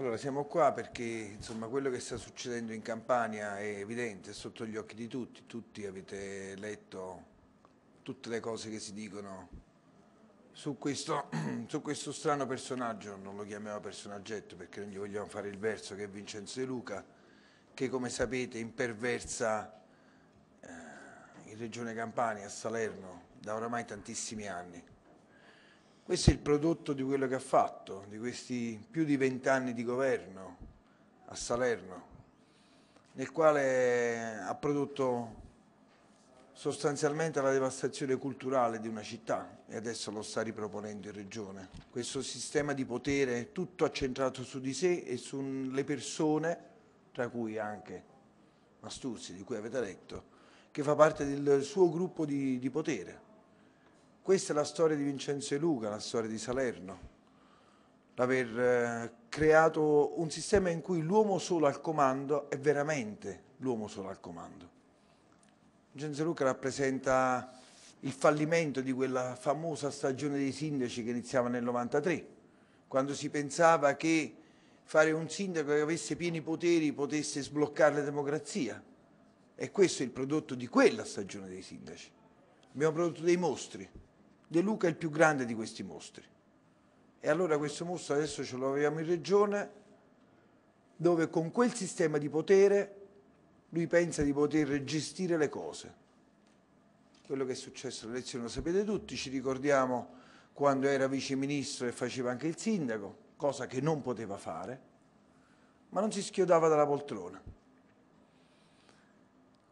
Allora, siamo qua perché insomma, quello che sta succedendo in Campania è evidente, è sotto gli occhi di tutti, tutti avete letto tutte le cose che si dicono su questo, su questo strano personaggio, non lo chiamiamo personaggetto perché non gli vogliamo fare il verso, che è Vincenzo De Luca, che come sapete imperversa eh, in Regione Campania, a Salerno, da oramai tantissimi anni questo è il prodotto di quello che ha fatto, di questi più di vent'anni di governo a Salerno, nel quale ha prodotto sostanzialmente la devastazione culturale di una città e adesso lo sta riproponendo in regione. Questo sistema di potere tutto accentrato su di sé e sulle persone, tra cui anche Mastuzzi, di cui avete letto, che fa parte del suo gruppo di, di potere questa è la storia di Vincenzo e Luca, la storia di Salerno, l'aver eh, creato un sistema in cui l'uomo solo al comando è veramente l'uomo solo al comando. Vincenzo e Luca rappresenta il fallimento di quella famosa stagione dei sindaci che iniziava nel 93, quando si pensava che fare un sindaco che avesse pieni poteri potesse sbloccare la democrazia. E questo è il prodotto di quella stagione dei sindaci. Abbiamo prodotto dei mostri, De Luca è il più grande di questi mostri. E allora questo mostro adesso ce lo avevamo in regione, dove con quel sistema di potere lui pensa di poter gestire le cose. Quello che è successo alle elezioni lo sapete tutti, ci ricordiamo quando era viceministro e faceva anche il sindaco, cosa che non poteva fare, ma non si schiodava dalla poltrona.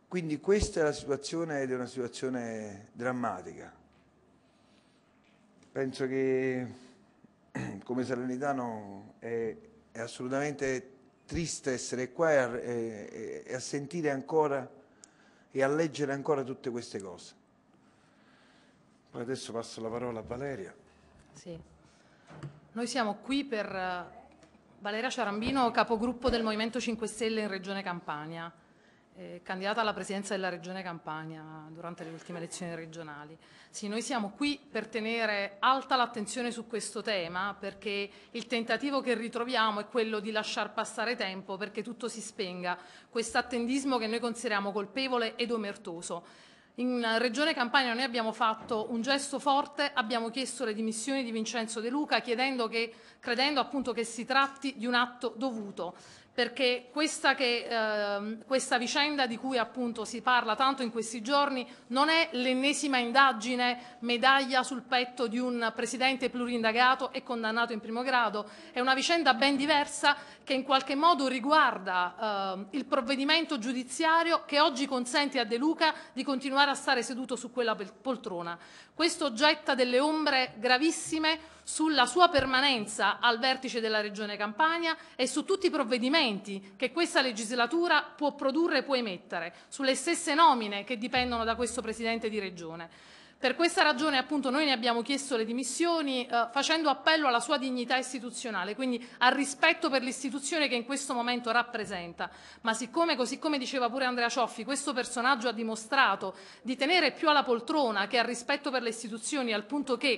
Quindi questa è la situazione ed è una situazione drammatica penso che come salernitano è, è assolutamente triste essere qua e a, e a, sentire ancora e a leggere ancora tutte queste cose. Poi adesso passo la parola a Valeria. Sì. Noi siamo qui per eh, Valeria Ciarambino, capogruppo del Movimento 5 Stelle in Regione Campania eh, candidata alla presidenza della Regione Campania durante le ultime elezioni regionali. Sì, noi siamo qui per tenere alta l'attenzione su questo tema perché il tentativo che ritroviamo è quello di lasciar passare tempo perché tutto si spenga, questo attendismo che noi consideriamo colpevole ed omertoso. In Regione Campania noi abbiamo fatto un gesto forte, abbiamo chiesto le dimissioni di Vincenzo De Luca credendo che si tratti di un atto dovuto perché questa, che, eh, questa, vicenda di cui appunto si parla tanto in questi giorni non è l'ennesima indagine medaglia sul petto di un presidente plurindagato e condannato in primo grado, è una vicenda ben diversa che in qualche modo riguarda eh, il provvedimento giudiziario che oggi consente a De Luca di continuare a stare seduto su quella poltrona. Questo getta delle ombre gravissime sulla sua permanenza al vertice della Regione Campania e su tutti i provvedimenti che questa legislatura può produrre e può emettere, sulle stesse nomine che dipendono da questo Presidente di Regione. Per questa ragione appunto noi ne abbiamo chiesto le dimissioni eh, facendo appello alla sua dignità istituzionale, quindi al rispetto per l'istituzione che in questo momento rappresenta. Ma siccome, così come diceva pure Andrea Cioffi, questo personaggio ha dimostrato di tenere più alla poltrona che al rispetto per le istituzioni, al punto che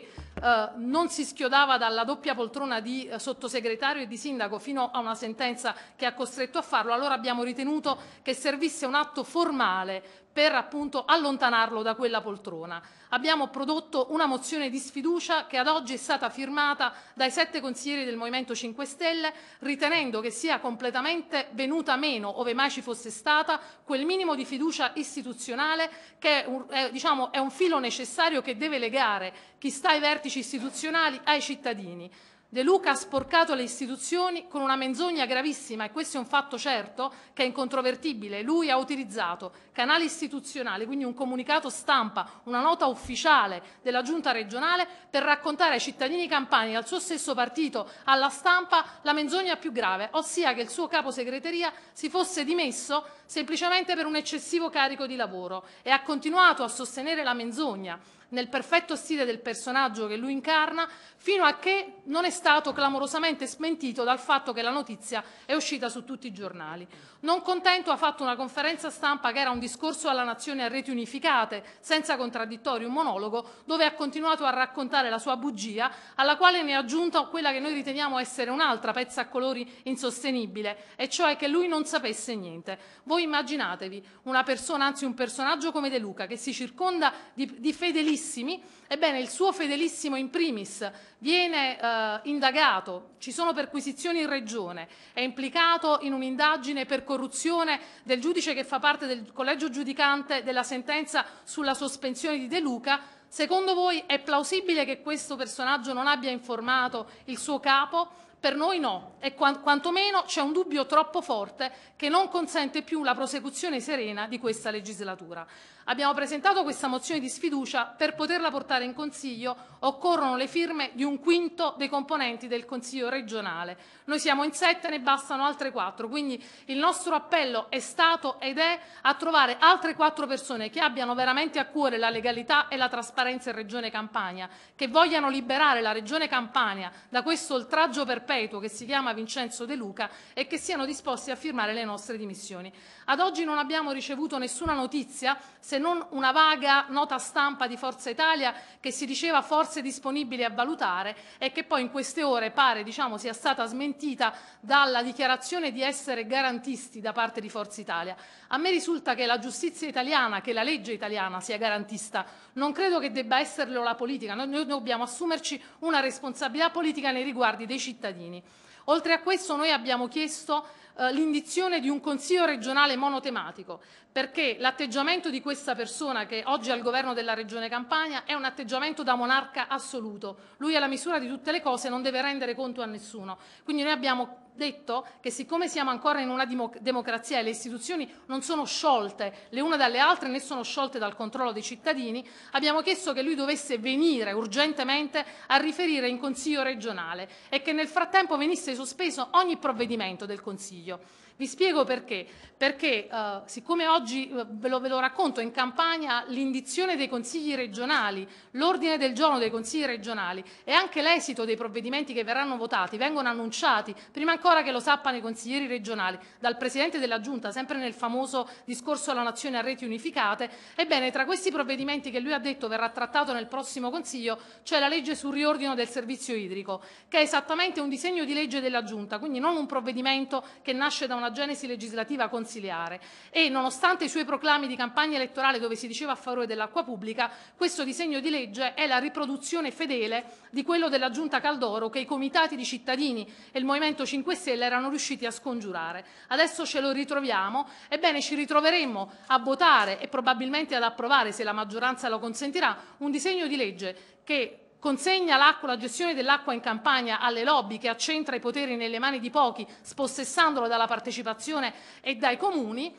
eh, non si schiodava dalla doppia poltrona di eh, sottosegretario e di sindaco fino a una sentenza che ha costretto a farlo, allora abbiamo ritenuto che servisse un atto formale per appunto allontanarlo da quella poltrona. Abbiamo prodotto una mozione di sfiducia che ad oggi è stata firmata dai sette consiglieri del Movimento 5 Stelle, ritenendo che sia completamente venuta meno, ove mai ci fosse stata, quel minimo di fiducia istituzionale che è un, è, diciamo, è un filo necessario che deve legare chi sta ai vertici istituzionali ai cittadini. De Luca ha sporcato le istituzioni con una menzogna gravissima e questo è un fatto certo che è incontrovertibile. Lui ha utilizzato canali istituzionali, quindi un comunicato stampa, una nota ufficiale della giunta regionale per raccontare ai cittadini campani, al suo stesso partito, alla stampa la menzogna più grave, ossia che il suo capo segreteria si fosse dimesso semplicemente per un eccessivo carico di lavoro e ha continuato a sostenere la menzogna nel perfetto stile del personaggio che lui incarna fino a che non è stato clamorosamente smentito dal fatto che la notizia è uscita su tutti i giornali. Non contento ha fatto una conferenza stampa che era un discorso alla nazione a reti unificate, senza contraddittorio, un monologo, dove ha continuato a raccontare la sua bugia, alla quale ne ha aggiunta quella che noi riteniamo essere un'altra pezza a colori insostenibile, e cioè che lui non sapesse niente. Voi immaginatevi una persona, anzi un personaggio come De Luca, che si circonda di, di fedelissimi, ebbene il suo fedelissimo in primis, viene eh, indagato, ci sono perquisizioni in regione, è implicato in un'indagine per corruzione del giudice che fa parte del collegio giudicante della sentenza sulla sospensione di De Luca, secondo voi è plausibile che questo personaggio non abbia informato il suo capo? Per noi no, e quantomeno c'è un dubbio troppo forte che non consente più la prosecuzione serena di questa legislatura. Abbiamo presentato questa mozione di sfiducia, per poterla portare in Consiglio occorrono le firme di un quinto dei componenti del Consiglio regionale. Noi siamo in sette, ne bastano altre quattro, quindi il nostro appello è stato ed è a trovare altre quattro persone che abbiano veramente a cuore la legalità e la trasparenza in Regione Campania, che vogliano liberare la Regione Campania da questo oltraggio perpetuo che si chiama Vincenzo De Luca e che siano disposti a firmare le nostre dimissioni. Ad oggi non abbiamo ricevuto nessuna notizia se non una vaga nota stampa di Forza Italia che si diceva forse disponibile a valutare e che poi in queste ore pare diciamo, sia stata smentita dalla dichiarazione di essere garantisti da parte di Forza Italia. A me risulta che la giustizia italiana, che la legge italiana sia garantista, non credo che debba esserlo la politica, noi dobbiamo assumerci una responsabilità politica nei riguardi dei cittadini. Oltre a questo noi abbiamo chiesto eh, l'indizione di un consiglio regionale monotematico, perché l'atteggiamento di questa persona che oggi è al governo della Regione Campania è un atteggiamento da monarca assoluto. Lui è alla misura di tutte le cose non deve rendere conto a nessuno. Quindi noi abbiamo detto che siccome siamo ancora in una democrazia e le istituzioni non sono sciolte le une dalle altre né sono sciolte dal controllo dei cittadini, abbiamo chiesto che lui dovesse venire urgentemente a riferire in Consiglio regionale e che nel frattempo venisse sospeso ogni provvedimento del Consiglio. Vi spiego perché, perché eh, siccome oggi eh, ve lo, ve lo racconto in campagna l'indizione dei consigli regionali, l'ordine del giorno dei consigli regionali e anche l'esito dei provvedimenti che verranno votati vengono annunciati prima ancora ancora che lo sappano i consiglieri regionali, dal Presidente della Giunta, sempre nel famoso discorso alla Nazione a reti unificate, ebbene tra questi provvedimenti che lui ha detto verrà trattato nel prossimo Consiglio c'è la legge sul riordino del servizio idrico, che è esattamente un disegno di legge della Giunta, quindi non un provvedimento che nasce da una genesi legislativa consiliare e nonostante i suoi proclami di campagna elettorale dove si diceva a favore dell'acqua pubblica, questo disegno di legge è la riproduzione fedele di quello della Giunta Caldoro che i comitati di cittadini e il Movimento 5 questi erano riusciti a scongiurare. Adesso ce lo ritroviamo, ebbene ci ritroveremmo a votare e probabilmente ad approvare, se la maggioranza lo consentirà, un disegno di legge che consegna la gestione dell'acqua in Campania alle lobby che accentra i poteri nelle mani di pochi, spossessandolo dalla partecipazione e dai comuni,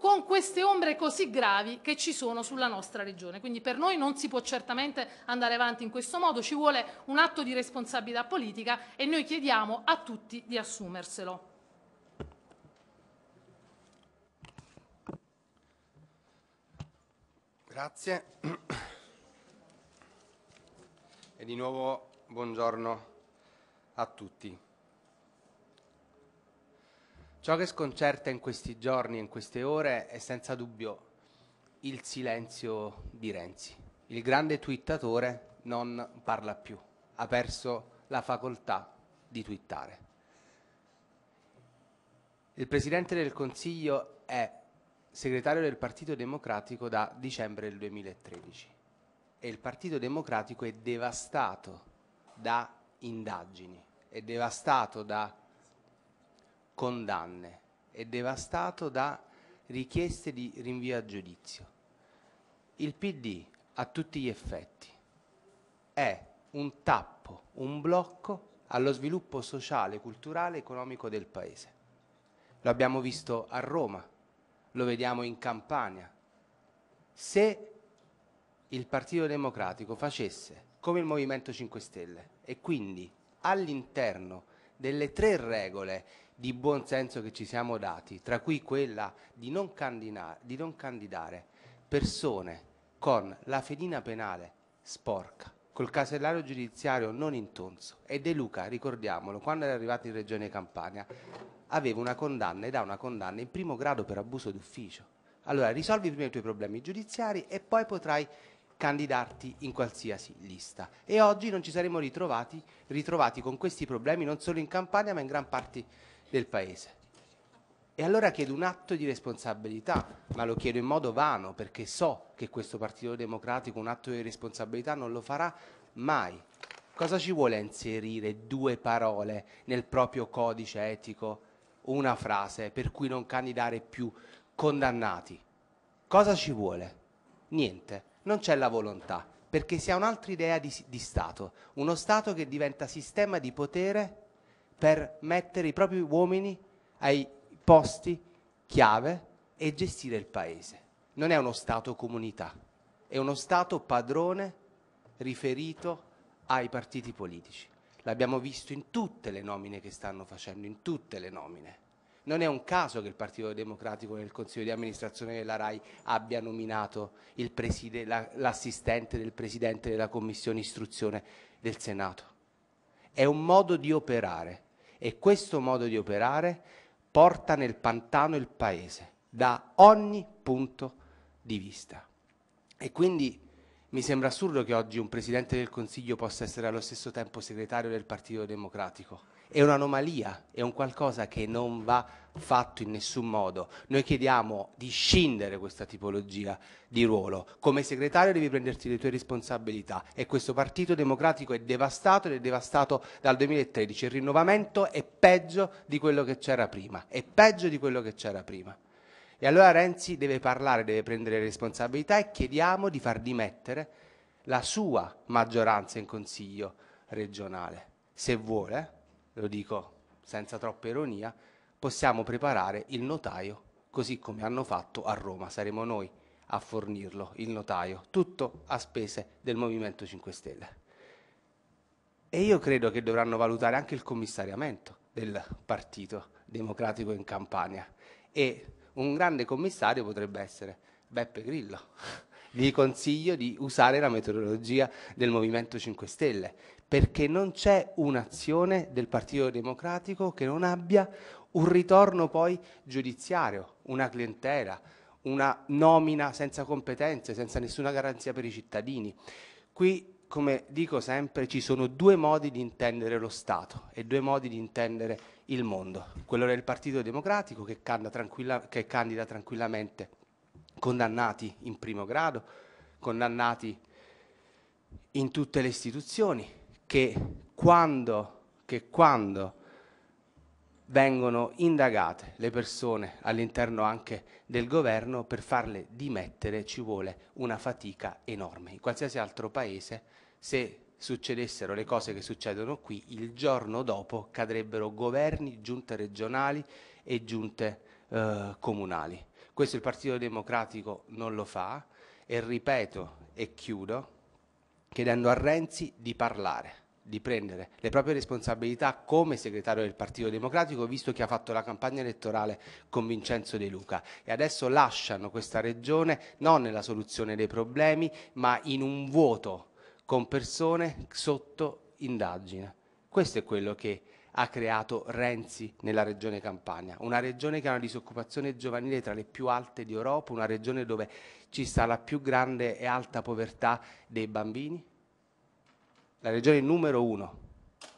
con queste ombre così gravi che ci sono sulla nostra regione. Quindi per noi non si può certamente andare avanti in questo modo, ci vuole un atto di responsabilità politica e noi chiediamo a tutti di assumerselo. Grazie. E di nuovo buongiorno a tutti. Ciò che sconcerta in questi giorni e in queste ore è senza dubbio il silenzio di Renzi. Il grande twittatore non parla più, ha perso la facoltà di twittare. Il Presidente del Consiglio è segretario del Partito Democratico da dicembre del 2013 e il Partito Democratico è devastato da indagini, è devastato da condanne e devastato da richieste di rinvio a giudizio. Il PD a tutti gli effetti è un tappo, un blocco allo sviluppo sociale, culturale e economico del Paese. Lo abbiamo visto a Roma, lo vediamo in Campania. Se il Partito Democratico facesse come il Movimento 5 Stelle e quindi all'interno delle tre regole di buonsenso che ci siamo dati, tra cui quella di non, di non candidare persone con la fedina penale sporca, col casellario giudiziario non intonso. E De Luca, ricordiamolo, quando era arrivato in Regione Campania, aveva una condanna ed ha una condanna in primo grado per abuso d'ufficio. Allora risolvi prima i tuoi problemi giudiziari e poi potrai candidarti in qualsiasi lista. E oggi non ci saremmo ritrovati, ritrovati con questi problemi non solo in Campania ma in gran parte del Paese. E allora chiedo un atto di responsabilità, ma lo chiedo in modo vano perché so che questo Partito Democratico un atto di responsabilità non lo farà mai. Cosa ci vuole inserire due parole nel proprio codice etico, una frase per cui non candidare più condannati? Cosa ci vuole? Niente, non c'è la volontà, perché si ha un'altra idea di, di Stato, uno Stato che diventa sistema di potere per mettere i propri uomini ai posti chiave e gestire il paese. Non è uno Stato comunità, è uno Stato padrone riferito ai partiti politici. L'abbiamo visto in tutte le nomine che stanno facendo, in tutte le nomine. Non è un caso che il Partito Democratico nel Consiglio di amministrazione della RAI abbia nominato l'assistente la, del Presidente della Commissione Istruzione del Senato. È un modo di operare e questo modo di operare porta nel pantano il paese, da ogni punto di vista. E quindi mi sembra assurdo che oggi un Presidente del Consiglio possa essere allo stesso tempo segretario del Partito Democratico è un'anomalia, è un qualcosa che non va fatto in nessun modo. Noi chiediamo di scindere questa tipologia di ruolo. Come segretario devi prenderti le tue responsabilità e questo Partito Democratico è devastato ed è devastato dal 2013. Il rinnovamento è peggio di quello che c'era prima, è peggio di quello che c'era prima. E allora Renzi deve parlare, deve prendere le responsabilità e chiediamo di far dimettere la sua maggioranza in Consiglio regionale, se vuole lo dico senza troppa ironia, possiamo preparare il notaio così come hanno fatto a Roma, saremo noi a fornirlo, il notaio, tutto a spese del Movimento 5 Stelle. E io credo che dovranno valutare anche il commissariamento del Partito Democratico in Campania e un grande commissario potrebbe essere Beppe Grillo vi consiglio di usare la metodologia del Movimento 5 Stelle, perché non c'è un'azione del Partito Democratico che non abbia un ritorno poi giudiziario, una clientela, una nomina senza competenze, senza nessuna garanzia per i cittadini. Qui come dico sempre, ci sono due modi di intendere lo Stato e due modi di intendere il mondo. Quello del Partito Democratico che, candida, tranquilla, che candida tranquillamente condannati in primo grado, condannati in tutte le istituzioni, che quando, che quando vengono indagate le persone all'interno anche del governo, per farle dimettere ci vuole una fatica enorme. In qualsiasi altro paese, se succedessero le cose che succedono qui, il giorno dopo cadrebbero governi, giunte regionali e giunte eh, comunali. Questo il Partito Democratico non lo fa e ripeto e chiudo chiedendo a Renzi di parlare, di prendere le proprie responsabilità come segretario del Partito Democratico, visto che ha fatto la campagna elettorale con Vincenzo De Luca. E adesso lasciano questa regione non nella soluzione dei problemi, ma in un vuoto con persone sotto indagine. Questo è quello che ha creato Renzi nella regione Campania, una regione che ha una disoccupazione giovanile tra le più alte d'Europa, una regione dove ci sta la più grande e alta povertà dei bambini? La regione numero uno,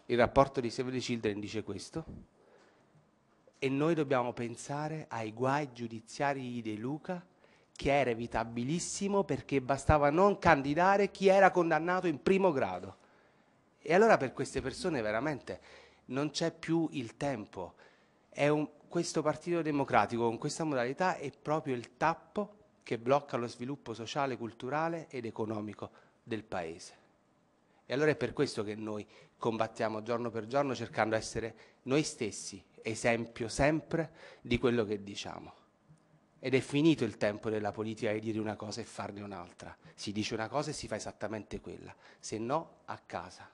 il rapporto di Save the Children dice questo, e noi dobbiamo pensare ai guai giudiziari di De Luca che era evitabilissimo perché bastava non candidare chi era condannato in primo grado. E allora per queste persone veramente non c'è più il tempo. Un, questo Partito Democratico con questa modalità è proprio il tappo che blocca lo sviluppo sociale, culturale ed economico del Paese. E allora è per questo che noi combattiamo giorno per giorno cercando di essere noi stessi esempio sempre di quello che diciamo. Ed è finito il tempo della politica di dire una cosa e farne un'altra. Si dice una cosa e si fa esattamente quella, se no a casa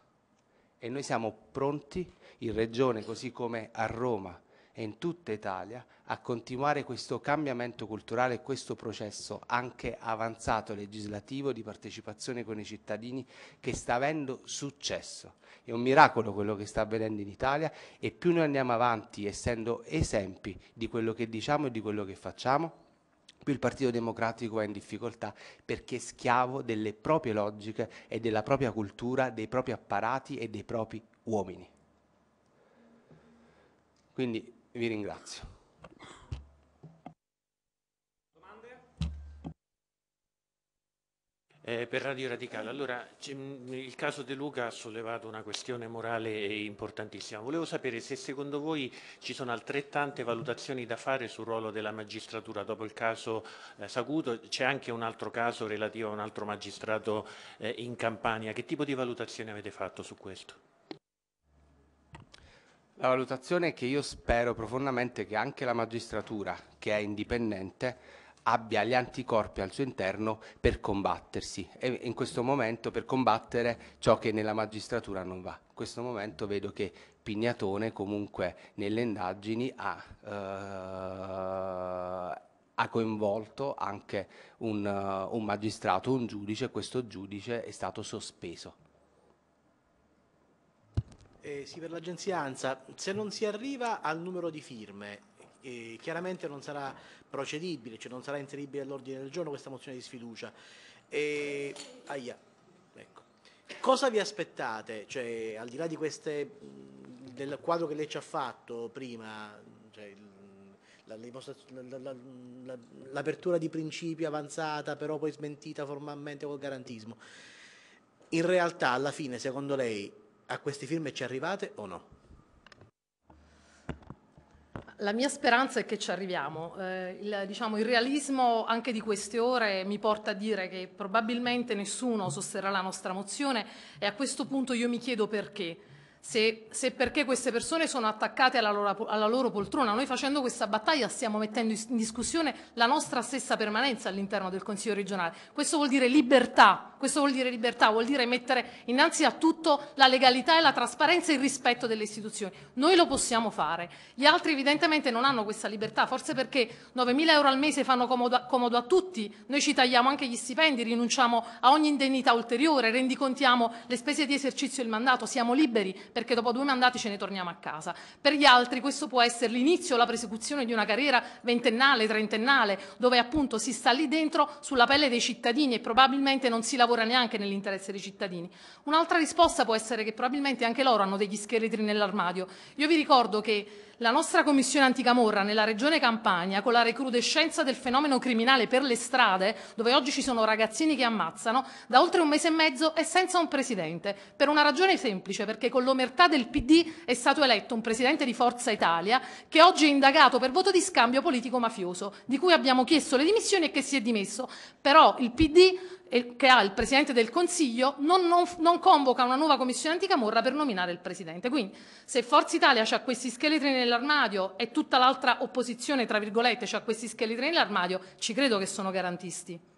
e noi siamo pronti in Regione, così come a Roma e in tutta Italia, a continuare questo cambiamento culturale e questo processo anche avanzato legislativo di partecipazione con i cittadini che sta avendo successo. È un miracolo quello che sta avvenendo in Italia e più noi andiamo avanti essendo esempi di quello che diciamo e di quello che facciamo, più il Partito Democratico è in difficoltà perché è schiavo delle proprie logiche e della propria cultura, dei propri apparati e dei propri uomini. Quindi vi ringrazio. Eh, per Radio Radicale, allora il caso De Luca ha sollevato una questione morale importantissima. Volevo sapere se secondo voi ci sono altrettante valutazioni da fare sul ruolo della magistratura dopo il caso eh, Saguto, c'è anche un altro caso relativo a un altro magistrato eh, in Campania. Che tipo di valutazione avete fatto su questo? La valutazione è che io spero profondamente che anche la magistratura, che è indipendente, abbia gli anticorpi al suo interno per combattersi e in questo momento per combattere ciò che nella magistratura non va. In questo momento vedo che Pignatone comunque nelle indagini ha, eh, ha coinvolto anche un, uh, un magistrato, un giudice, questo giudice è stato sospeso. Eh, sì, per l'agenzia ANSA, se non si arriva al numero di firme eh, chiaramente non sarà procedibile, cioè non sarà inseribile all'ordine del giorno questa mozione di sfiducia. E, aia, ecco. Cosa vi aspettate? Cioè, al di là di queste, del quadro che lei ci ha fatto prima, cioè, l'apertura di principi avanzata, però poi smentita formalmente col garantismo, in realtà alla fine, secondo lei, a queste firme ci arrivate o no? La mia speranza è che ci arriviamo. Eh, il, diciamo, il, realismo anche di queste ore mi porta a dire che probabilmente nessuno sosterrà la nostra mozione e a questo punto io mi chiedo perché. Se, se perché queste persone sono attaccate alla loro, alla loro, poltrona, noi facendo questa battaglia stiamo mettendo in discussione la nostra stessa permanenza all'interno del Consiglio regionale. Questo vuol dire libertà questo vuol dire libertà, vuol dire mettere innanzi a tutto la legalità e la trasparenza e il rispetto delle istituzioni. Noi lo possiamo fare. Gli altri evidentemente non hanno questa libertà, forse perché 9.000 euro al mese fanno comodo a, comodo a tutti. Noi ci tagliamo anche gli stipendi, rinunciamo a ogni indennità ulteriore, rendicontiamo le spese di esercizio e il mandato, siamo liberi perché dopo due mandati ce ne torniamo a casa. Per gli altri questo può essere l'inizio o la prosecuzione di una carriera ventennale, trentennale, dove appunto si sta lì dentro sulla pelle dei cittadini e probabilmente non si lavora lavora neanche nell'interesse dei cittadini. Un'altra risposta può essere che probabilmente anche loro hanno degli scheletri nell'armadio. Io vi ricordo che la nostra commissione anticamorra nella regione Campania, con la recrudescenza del fenomeno criminale per le strade, dove oggi ci sono ragazzini che ammazzano, da oltre un mese e mezzo è senza un presidente, per una ragione semplice, perché con l'omertà del PD è stato eletto un presidente di Forza Italia, che oggi è indagato per voto di scambio politico-mafioso, di cui abbiamo chiesto le dimissioni e che si è dimesso. Però il PD che ha il Presidente del Consiglio non, non, non, convoca una nuova commissione anticamorra per nominare il Presidente. Quindi se Forza Italia ha questi scheletri nell'armadio e tutta l'altra opposizione, tra virgolette, ha questi scheletri nell'armadio, ci credo che sono garantisti.